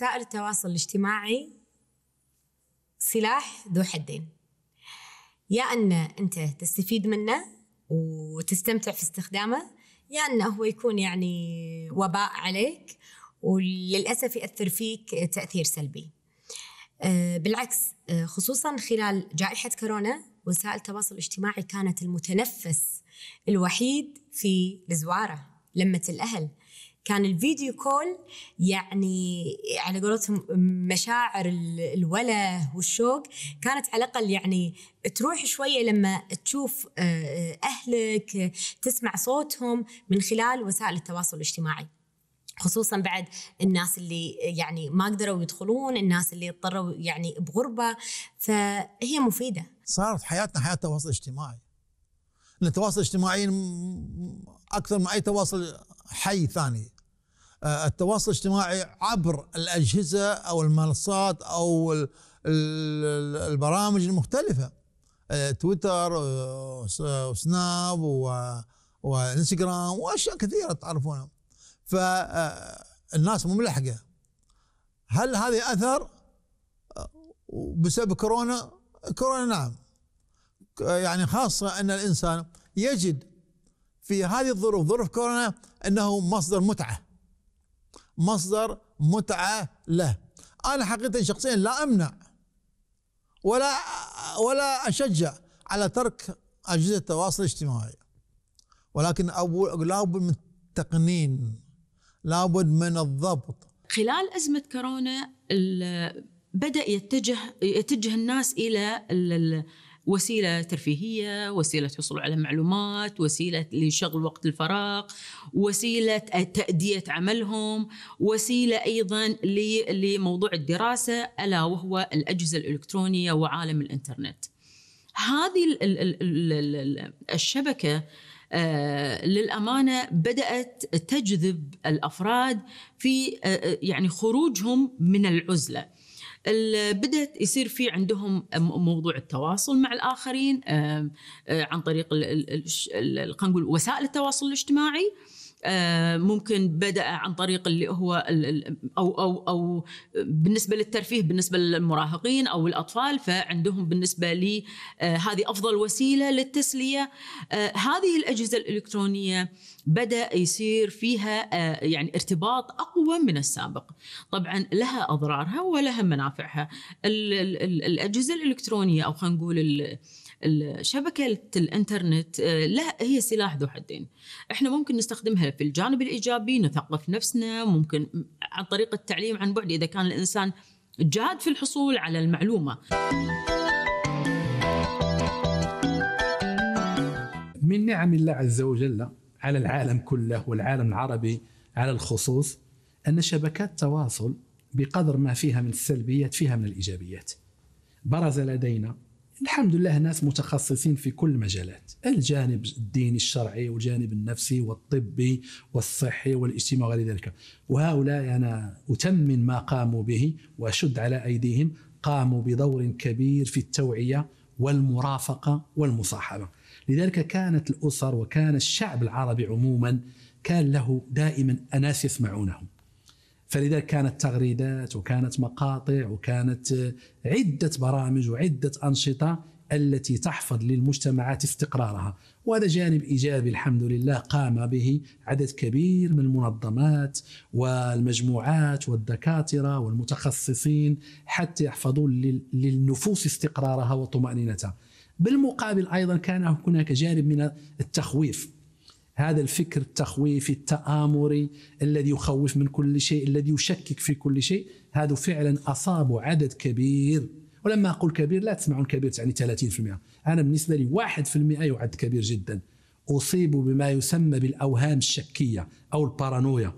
وسائل التواصل الاجتماعي سلاح ذو حدين يا أن أنت تستفيد منه وتستمتع في استخدامه يا أنه هو يكون يعني وباء عليك وللأسف يأثر فيك تأثير سلبي آه، بالعكس آه، خصوصا خلال جائحة كورونا وسائل التواصل الاجتماعي كانت المتنفس الوحيد في الزوارة لمة الأهل كان الفيديو كول يعني على قولتهم مشاعر الوله والشوق كانت على الاقل يعني تروح شويه لما تشوف آه، آه، اهلك تسمع صوتهم من خلال وسائل التواصل الاجتماعي. خصوصا بعد الناس اللي يعني ما قدروا يدخلون الناس اللي اضطروا يعني بغربه فهي مفيده صارت حياتنا حياه تواصل اجتماعي التواصل الاجتماعي اكثر من اي تواصل حي ثاني آه، التواصل الاجتماعي عبر الاجهزه او المنصات او البرامج المختلفه آه، تويتر وسناب آه، وانستغرام واشياء كثيره تعرفونها فالناس مو ملحقه هل هذا اثر بسبب كورونا؟ كورونا نعم يعني خاصة أن الإنسان يجد في هذه الظروف ظروف كورونا أنه مصدر متعة مصدر متعة له أنا حقيقة شخصيا لا أمنع ولا ولا أشجع على ترك أجهزة التواصل الاجتماعي ولكن لابد من التقنين لابد من الضبط خلال أزمة كورونا بدأ يتجه يتجه الناس إلى وسيله ترفيهيه، وسيله حصول على معلومات، وسيله لشغل وقت الفراغ، وسيله تاديه عملهم، وسيله ايضا لموضوع الدراسه الا وهو الاجهزه الالكترونيه وعالم الانترنت. هذه الشبكه آه، للامانه بدات تجذب الافراد في آه، آه، يعني خروجهم من العزله. بدأت يصير في عندهم موضوع التواصل مع الآخرين آه، عن طريق خلينا نقول وسائل التواصل الاجتماعي آه، ممكن بدأ عن طريق اللي هو أو أو أو بالنسبة للترفيه بالنسبة للمراهقين أو الأطفال فعندهم بالنسبة لي آه، هذه أفضل وسيلة للتسلية آه، هذه الأجهزة الإلكترونية بدأ يصير فيها يعني ارتباط أقوى من السابق طبعا لها أضرارها ولها منافعها الأجهزة الإلكترونية أو خلينا نقول شبكة الانترنت آه، لا هي سلاح ذو حدين احنا ممكن نستخدمها في الجانب الإيجابي نثقف نفسنا ممكن عن طريق التعليم عن بعد إذا كان الإنسان جاد في الحصول على المعلومة من نعم الله عز وجل على العالم كله والعالم العربي على الخصوص أن شبكات التواصل بقدر ما فيها من السلبيات فيها من الإيجابيات برز لدينا الحمد لله ناس متخصصين في كل المجالات الجانب الديني الشرعي والجانب النفسي والطبي والصحي والاجتماعي وغير ذلك وهؤلاء أنا أتمن ما قاموا به وأشد على أيديهم قاموا بدور كبير في التوعية والمرافقة والمصاحبة لذلك كانت الأسر وكان الشعب العربي عموما كان له دائما أناس يسمعونهم فلذلك كانت تغريدات وكانت مقاطع وكانت آه، عده برامج وعده انشطه التي تحفظ للمجتمعات استقرارها وهذا جانب ايجابي الحمد لله قام به عدد كبير من المنظمات والمجموعات والدكاتره والمتخصصين حتى يحفظوا للنفوس استقرارها وطمانينتها بالمقابل ايضا كان هناك جانب من التخويف هذا الفكر التخويفي التآمري الذي يخوف من كل شيء الذي يشكك في كل شيء هذا فعلا أصابوا عدد كبير ولما أقول كبير لا تسمعون كبير تعني 30% أنا بالنسبة لي 1% يعد كبير جدا أصيبوا بما يسمى بالأوهام الشكية أو البارانويا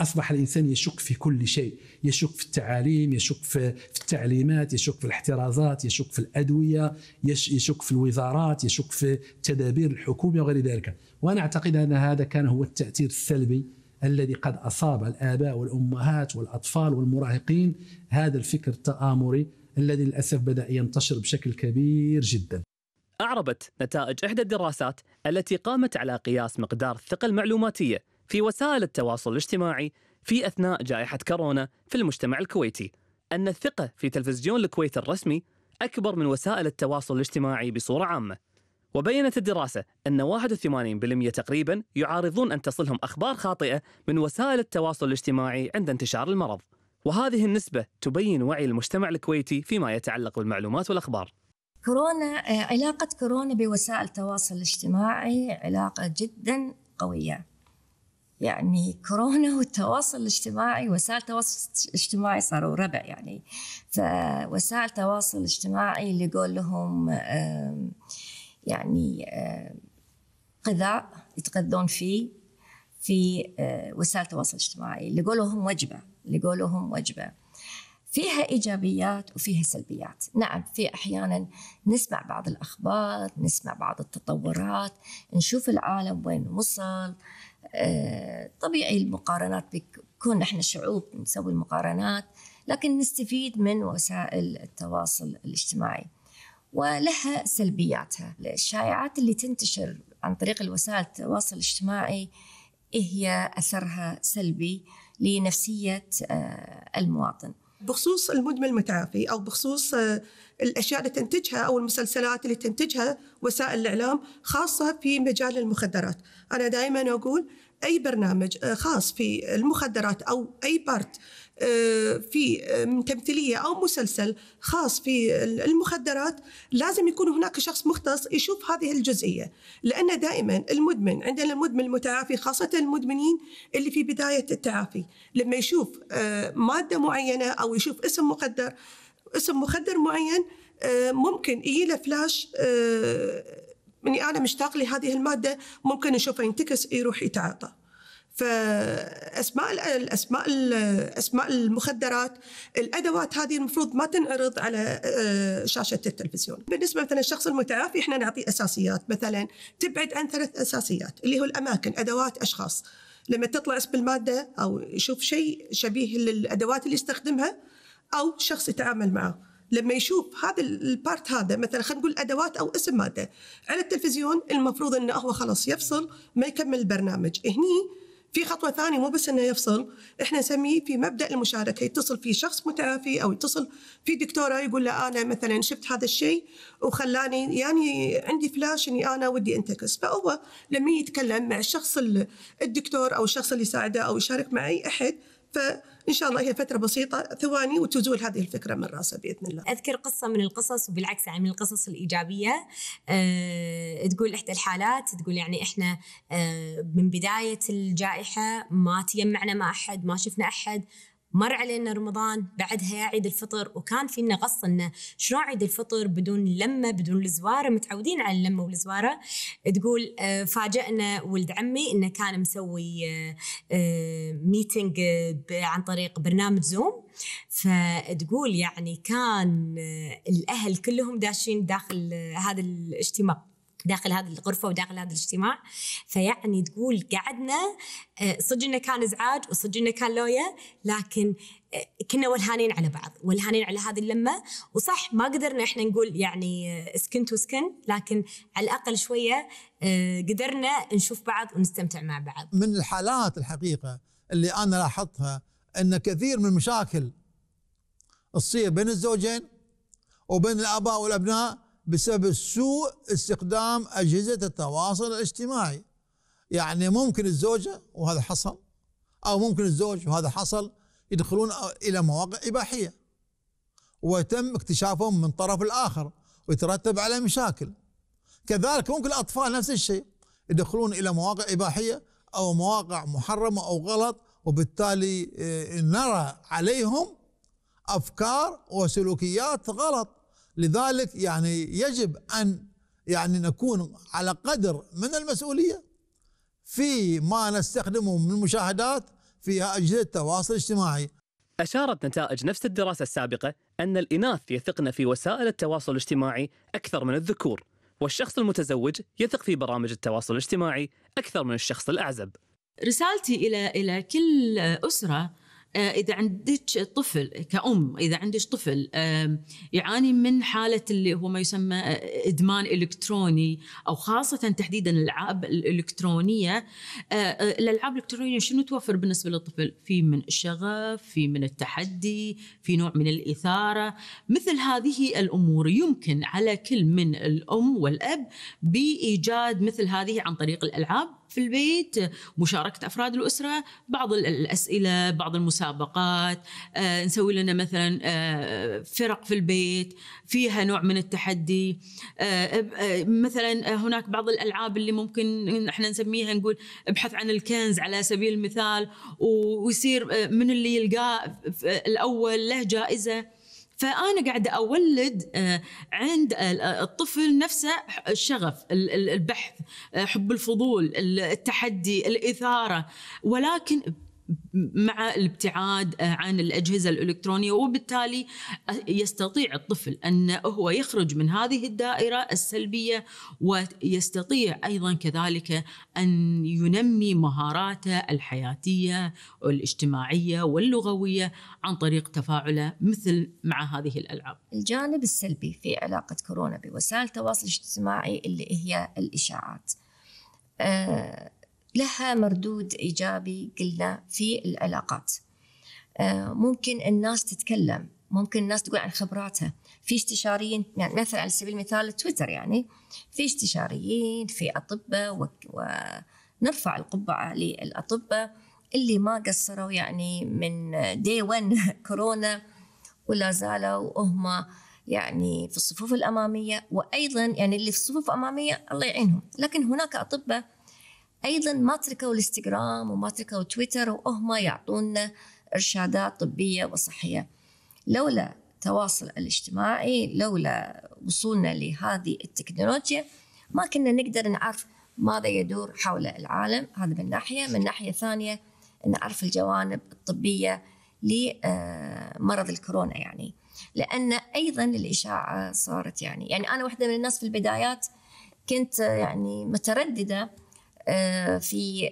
اصبح الانسان يشك في كل شيء، يشك في التعاليم، يشك في التعليمات، يشك في الاحترازات، يشك في الادويه، يشك في الوزارات، يشك في التدابير الحكوميه وغير ذلك، وانا اعتقد ان هذا كان هو التاثير السلبي الذي قد اصاب الاباء والامهات والاطفال والمراهقين هذا الفكر التآمري الذي للاسف بدا ينتشر بشكل كبير جدا. أعربت نتائج إحدى الدراسات التي قامت على قياس مقدار الثقة المعلوماتية في وسائل التواصل الاجتماعي في اثناء جائحه كورونا في المجتمع الكويتي ان الثقه في تلفزيون الكويت الرسمي اكبر من وسائل التواصل الاجتماعي بصوره عامه. وبينت الدراسه ان 81% تقريبا يعارضون ان تصلهم اخبار خاطئه من وسائل التواصل الاجتماعي عند انتشار المرض. وهذه النسبه تبين وعي المجتمع الكويتي فيما يتعلق بالمعلومات والاخبار. كورونا آه، علاقة كورونا بوسائل التواصل الاجتماعي علاقة جدا قوية يعني كورونا والتواصل الاجتماعي وسائل التواصل الاجتماعي صاروا ربع يعني فوسائل التواصل الاجتماعي اللي يقول لهم يعني غذاء يتغذون فيه في وسائل التواصل الاجتماعي اللي يقول لهم وجبه اللي يقول لهم وجبه فيها ايجابيات وفيها سلبيات، نعم في احيانا نسمع بعض الاخبار، نسمع بعض التطورات، نشوف العالم وين وصل، طبيعي المقارنات بكون احنا شعوب نسوي المقارنات لكن نستفيد من وسائل التواصل الاجتماعي ولها سلبياتها الشائعات اللي تنتشر عن طريق الوسائل التواصل الاجتماعي هي أثرها سلبي لنفسية آه، المواطن بخصوص المدمن المتعافي او بخصوص آه، الاشياء اللي تنتجها او المسلسلات اللي تنتجها وسائل الاعلام خاصه في مجال المخدرات، انا دائما اقول اي برنامج آه، خاص في المخدرات او اي بارت آه، في آه، تمثيليه او مسلسل خاص في المخدرات لازم يكون هناك شخص مختص يشوف هذه الجزئيه لان دائما المدمن عندنا المدمن المتعافي خاصه المدمنين اللي في بدايه التعافي لما يشوف ماده معينه او يشوف اسم مخدر اسم مخدر معين ممكن يجي له فلاش اني انا مشتاق لهذه الماده ممكن نشوفه ينتكس يروح يتعاطى فاسماء الاسماء اسماء المخدرات الادوات هذه المفروض ما تنعرض على آه، شاشه التلفزيون بالنسبه مثلا الشخص المتعافي احنا نعطيه اساسيات مثلا تبعد عن ثلاث اساسيات اللي هو الاماكن ادوات اشخاص لما تطلع اسم الماده او يشوف شيء شبيه للادوات اللي يستخدمها او شخص يتعامل معه لما يشوف هذا البارت هذا مثلا خلينا نقول ادوات او اسم ماده على التلفزيون المفروض انه هو خلاص يفصل ما يكمل البرنامج هني في خطوه ثانيه مو بس انه يفصل احنا نسميه في مبدا المشاركه يتصل في شخص متعافي او يتصل في دكتوره يقول له انا مثلا شفت هذا الشيء وخلاني يعني عندي فلاش اني انا ودي انتكس فهو لما يتكلم مع الشخص الدكتور او الشخص اللي يساعده او يشارك معي احد ف ان شاء الله هي فتره بسيطه ثواني وتزول هذه الفكره من راسه باذن الله. اذكر قصه من القصص وبالعكس يعني من القصص الايجابيه أه تقول احدى الحالات تقول يعني احنا أه من بدايه الجائحه ما تيمعنا مع احد ما شفنا احد مر علينا رمضان بعدها يا عيد الفطر وكان فينا غص انه شنو عيد الفطر بدون لمه بدون الزواره متعودين على اللمه والزواره تقول آه، فاجئنا ولد عمي انه كان مسوي ميتنج آه، آه، عن طريق برنامج زوم فتقول يعني كان الاهل كلهم داشين داخل هذا الاجتماع داخل هذه الغرفه وداخل هذا الاجتماع فيعني تقول قعدنا آه، صدق انه كان ازعاج وصدق انه كان لويا لكن آه، كنا ولهانين على بعض ولهانين على هذه اللمه وصح ما قدرنا احنا نقول يعني آه، سكن تو سكن لكن على الاقل شويه قدرنا نشوف بعض ونستمتع مع بعض من الحالات الحقيقه اللي انا لاحظتها ان كثير من المشاكل تصير بين الزوجين وبين الاباء والابناء بسبب سوء استخدام أجهزة التواصل الاجتماعي يعني ممكن الزوجة وهذا حصل أو ممكن الزوج وهذا حصل يدخلون إلى مواقع إباحية ويتم اكتشافهم من طرف الآخر ويترتب على مشاكل كذلك ممكن الأطفال نفس الشيء يدخلون إلى مواقع إباحية أو مواقع محرمة أو غلط وبالتالي آه، نرى عليهم أفكار وسلوكيات غلط لذلك يعني يجب أن يعني نكون على قدر من المسؤولية في ما نستخدمه من مشاهدات في أجهزة التواصل الاجتماعي أشارت نتائج نفس الدراسة السابقة أن الإناث يثقن في وسائل التواصل الاجتماعي أكثر من الذكور والشخص المتزوج يثق في برامج التواصل الاجتماعي أكثر من الشخص الأعزب رسالتي إلى إلى كل أسرة آه، اذا عندك طفل كأم اذا عندك طفل يعاني من حاله اللي هو ما يسمى آه، ادمان الكتروني او خاصه تحديدا الالعاب الالكترونيه آه، الالعاب الالكترونيه شنو توفر بالنسبه للطفل؟ في من الشغف، في من التحدي، في نوع من الاثاره، مثل هذه الامور يمكن على كل من الام والاب بايجاد مثل هذه عن طريق الالعاب في البيت مشاركة أفراد الأسرة بعض الأسئلة بعض المسابقات آه، نسوي لنا مثلا آه، فرق في البيت فيها نوع من التحدي آه، مثلا هناك بعض الألعاب اللي ممكن احنا نسميها نقول ابحث عن الكنز على سبيل المثال ويصير من اللي يلقاه الأول له جائزة فانا قاعده اولد آه، عند آه، الطفل نفسه الشغف البحث آه، حب الفضول التحدي الاثاره ولكن مع الابتعاد عن الأجهزة الإلكترونية وبالتالي يستطيع الطفل أن هو يخرج من هذه الدائرة السلبية ويستطيع أيضا كذلك أن ينمي مهاراته الحياتية والاجتماعية واللغوية عن طريق تفاعله مثل مع هذه الألعاب الجانب السلبي في علاقة كورونا بوسائل التواصل الاجتماعي اللي هي الإشاعات أه لها مردود إيجابي قلنا في العلاقات آه، ممكن الناس تتكلم ممكن الناس تقول عن خبراتها في استشاريين يعني مثلا على سبيل المثال تويتر يعني في استشاريين في أطباء ونرفع القبعة للأطباء اللي ما قصروا يعني من دي 1 كورونا ولا زالوا هم يعني في الصفوف الأمامية وأيضا يعني اللي في الصفوف الأمامية الله يعينهم لكن هناك أطباء ايضا ما تركوا الانستغرام وما تركوا تويتر وهم يعطونا ارشادات طبيه وصحيه لولا التواصل الاجتماعي لولا وصولنا لهذه التكنولوجيا ما كنا نقدر نعرف ماذا يدور حول العالم هذا من ناحيه من ناحيه ثانيه نعرف الجوانب الطبيه لمرض آه، الكورونا يعني لان ايضا الاشاعه صارت يعني يعني انا واحده من الناس في البدايات كنت يعني متردده آه، في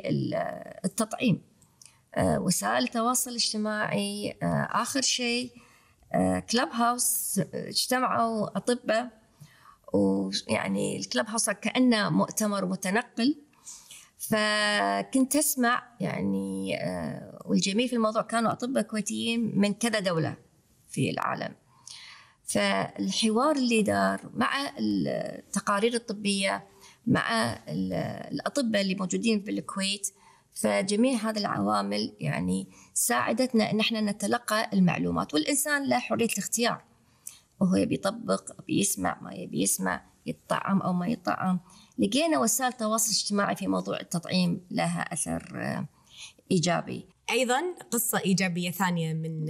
التطعيم آه، وسائل التواصل الاجتماعي آه، آخر شيء كلب هاوس اجتمعوا أطباء ويعني الكلب هاوس كأنه مؤتمر متنقل فكنت أسمع يعني والجميل في الموضوع كانوا أطباء كويتيين من كذا دولة في العالم فالحوار اللي دار مع التقارير الطبية مع الأطباء اللي موجودين بالكويت فجميع هذه العوامل يعني ساعدتنا ان احنا نتلقى المعلومات والانسان له حريه الاختيار وهو يبي يطبق بيسمع ما يبي يسمع يتطعم او ما يطعم لقينا وسائل التواصل الاجتماعي في موضوع التطعيم لها اثر ايجابي ايضا قصه ايجابيه ثانيه من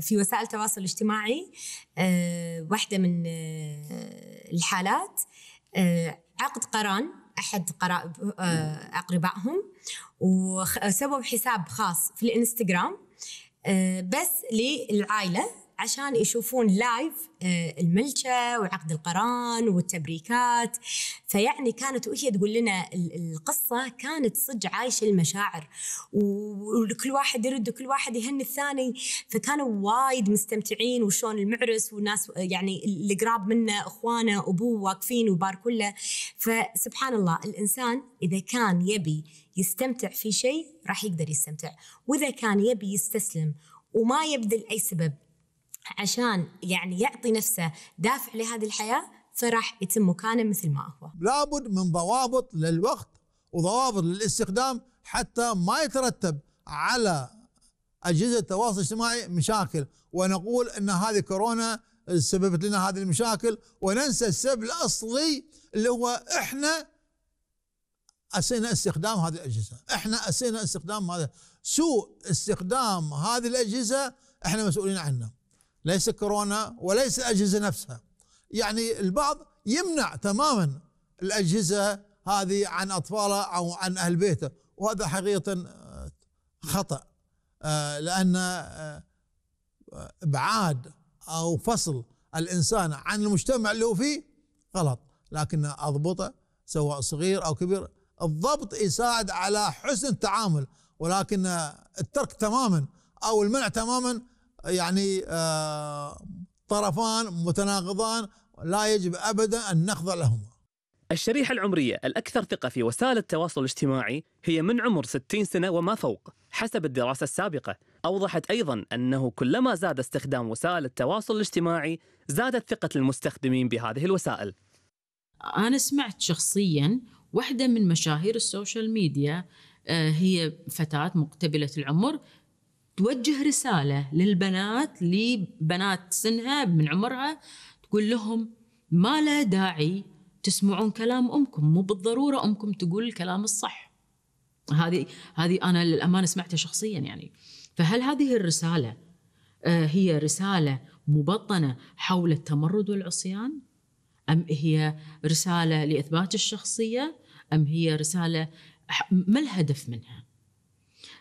في وسائل التواصل الاجتماعي آه، واحده من آه، الحالات آه، عقد قران احد آه، اقربائهم وسووا حساب خاص في الانستغرام آه، بس للعائله عشان يشوفون لايف آه، الملكة وعقد القران والتبريكات فيعني كانت وهي تقول لنا القصة كانت صج عايشة المشاعر وكل واحد يرد وكل واحد يهني الثاني فكانوا وايد مستمتعين وشون المعرس والناس يعني القراب منه اخوانه ابوه واقفين وباركوا له فسبحان الله الانسان اذا كان يبي يستمتع في شيء راح يقدر يستمتع واذا كان يبي يستسلم وما يبذل اي سبب عشان يعني يعطي نفسه دافع لهذه الحياة فراح يتم مكانه مثل ما هو لابد من ضوابط للوقت وضوابط للاستخدام حتى ما يترتب على أجهزة التواصل الاجتماعي مشاكل ونقول أن هذه كورونا سببت لنا هذه المشاكل وننسى السبب الأصلي اللي هو إحنا أسينا استخدام هذه الأجهزة إحنا أسينا استخدام هذا سوء استخدام هذه الأجهزة إحنا مسؤولين عنه ليس كورونا وليس الأجهزة نفسها يعني البعض يمنع تماما الأجهزة هذه عن أطفاله أو عن أهل بيته وهذا حقيقة آه، خطأ آه، لأن آه، إبعاد أو فصل الإنسان عن المجتمع اللي هو فيه غلط لكن أضبطه سواء صغير أو كبير الضبط يساعد على حسن التعامل ولكن الترك تماما أو المنع تماما يعني آه، طرفان متناقضان لا يجب ابدا ان نخضع لهما. الشريحة العمرية الأكثر ثقة في وسائل التواصل الاجتماعي هي من عمر 60 سنة وما فوق حسب الدراسة السابقة أوضحت أيضا أنه كلما زاد استخدام وسائل التواصل الاجتماعي زادت ثقة المستخدمين بهذه الوسائل أنا سمعت شخصيا واحدة من مشاهير السوشيال ميديا آه، هي فتاة مقتبلة العمر توجه رسالة للبنات لبنات سنها من عمرها تقول لهم ما لا داعي تسمعون كلام أمكم مو بالضرورة أمكم تقول الكلام الصح هذه هذه أنا للأمانة سمعتها شخصيا يعني فهل هذه الرسالة آه، هي رسالة مبطنة حول التمرد والعصيان أم هي رسالة لإثبات الشخصية أم هي رسالة ما الهدف منها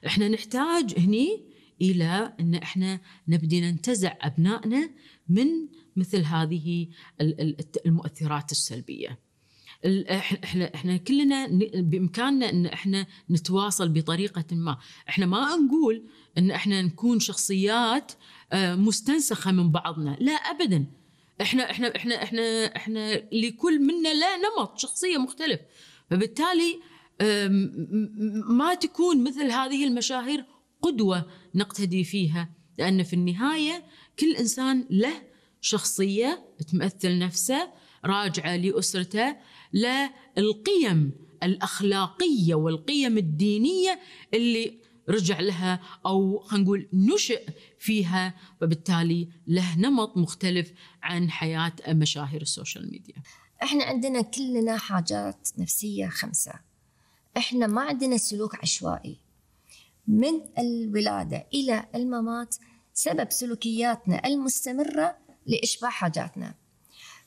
احنا نحتاج هني الى ان احنا نبدي ننتزع ابنائنا من مثل هذه المؤثرات السلبيه. احنا احنا كلنا بامكاننا ان احنا نتواصل بطريقه ما، احنا ما نقول ان احنا نكون شخصيات آه، مستنسخه من بعضنا، لا ابدا. احنا احنا احنا احنا احنا لكل منا لا نمط شخصيه مختلف، فبالتالي آه، ما تكون مثل هذه المشاهير قدوه نقتدي فيها لان في النهايه كل انسان له شخصيه تمثل نفسه راجعه لاسرته للقيم الاخلاقيه والقيم الدينيه اللي رجع لها او خلينا نقول نشئ فيها وبالتالي له نمط مختلف عن حياه مشاهير السوشيال ميديا. احنا عندنا كلنا حاجات نفسيه خمسه. احنا ما عندنا سلوك عشوائي. من الولاده الى الممات سبب سلوكياتنا المستمره لاشباع حاجاتنا.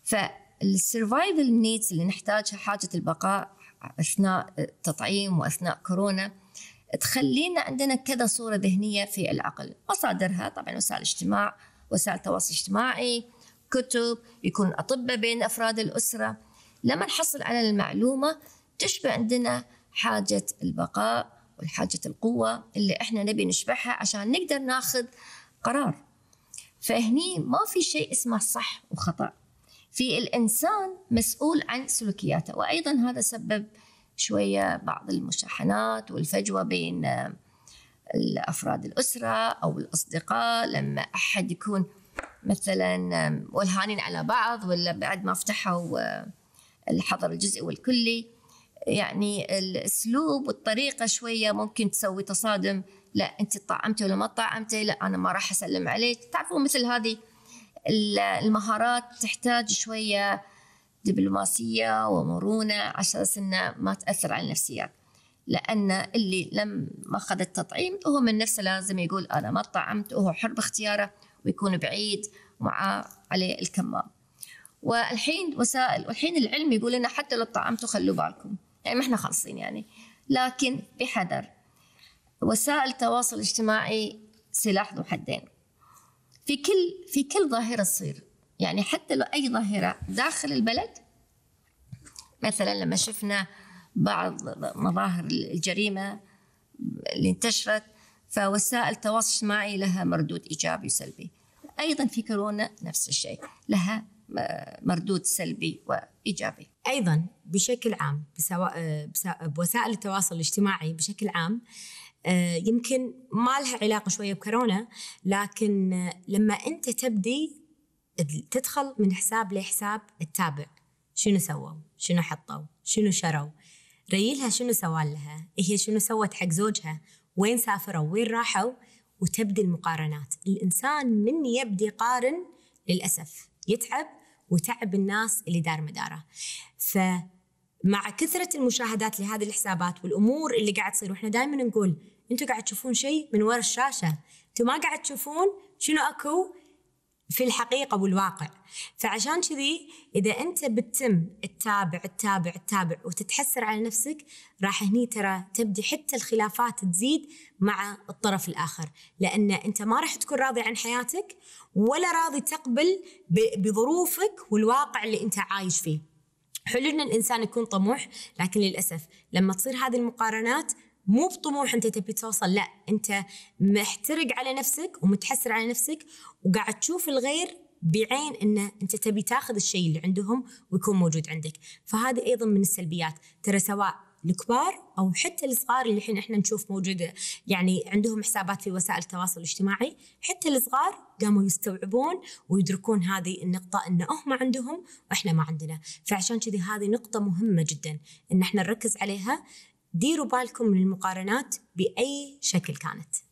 فالسرفايفل نيدز اللي نحتاجها حاجه البقاء اثناء التطعيم واثناء كورونا تخلينا عندنا كذا صوره ذهنيه في العقل، مصادرها طبعا وسائل الاجتماع، وسائل التواصل الاجتماعي، كتب، يكون اطباء بين افراد الاسره. لما نحصل على المعلومه تشبع عندنا حاجه البقاء وحاجة القوة اللي إحنا نبي نشبعها عشان نقدر ناخذ قرار فهني ما في شيء اسمه صح وخطأ في الإنسان مسؤول عن سلوكياته وأيضا هذا سبب شوية بعض المشاحنات والفجوة بين آه، الأفراد الأسرة أو الأصدقاء لما أحد يكون مثلا والهانين على بعض ولا بعد ما فتحوا آه، الحظر الجزئي والكلي يعني الاسلوب والطريقه شويه ممكن تسوي تصادم لا انت طعمتي ولا ما طعمتي لا انا ما راح اسلم عليك تعرفون مثل هذه المهارات تحتاج شويه دبلوماسيه ومرونه عشان انه ما تاثر على النفسيات لان اللي لم ما اخذ التطعيم هو من نفسه لازم يقول انا ما طعمت وهو حر باختياره ويكون بعيد مع عليه الكمام والحين وسائل والحين العلم يقول لنا حتى لو طعمتوا خلوا بالكم يعني ما احنا خالصين يعني لكن بحذر وسائل التواصل الاجتماعي سلاح ذو حدين في كل في كل ظاهره تصير يعني حتى لو اي ظاهره داخل البلد مثلا لما شفنا بعض مظاهر الجريمه اللي انتشرت فوسائل التواصل الاجتماعي لها مردود ايجابي وسلبي ايضا في كورونا نفس الشيء لها آه، مردود سلبي وايجابي ايضا بشكل عام بسوا... آه، بوسائل التواصل الاجتماعي بشكل عام آه، يمكن ما لها علاقه شويه بكورونا لكن لما انت تبدي تدخل من حساب لحساب تتابع شنو سووا شنو حطوا شنو شروا ريلها شنو سوى لها هي شنو سوت حق زوجها وين سافروا وين راحوا وتبدي المقارنات الانسان من يبدي يقارن للاسف يتعب وتعب الناس اللي دار مداره ف مع كثرة المشاهدات لهذه الحسابات والأمور اللي قاعد تصير وإحنا دائما نقول أنتم قاعد تشوفون شيء من وراء الشاشة أنتم ما قاعد تشوفون شنو أكو في الحقيقه والواقع فعشان كذي اذا انت بتتم تتابع تتابع تتابع وتتحسر على نفسك راح هني ترى تبدي حتى الخلافات تزيد مع الطرف الاخر لان انت ما راح تكون راضي عن حياتك ولا راضي تقبل بظروفك والواقع اللي انت عايش فيه حلو ان الانسان يكون طموح لكن للاسف لما تصير هذه المقارنات مو بطموح انت تبي توصل لا انت محترق على نفسك ومتحسر على نفسك وقاعد تشوف الغير بعين انه انت تبي تاخذ الشيء اللي عندهم ويكون موجود عندك فهذه ايضا من السلبيات ترى سواء الكبار او حتى الصغار اللي الحين احنا نشوف موجوده يعني عندهم حسابات في وسائل التواصل الاجتماعي حتى الصغار قاموا يستوعبون ويدركون هذه النقطه ان هم عندهم واحنا ما عندنا فعشان كذي هذه نقطه مهمه جدا ان احنا نركز عليها ديروا بالكم من المقارنات باي شكل كانت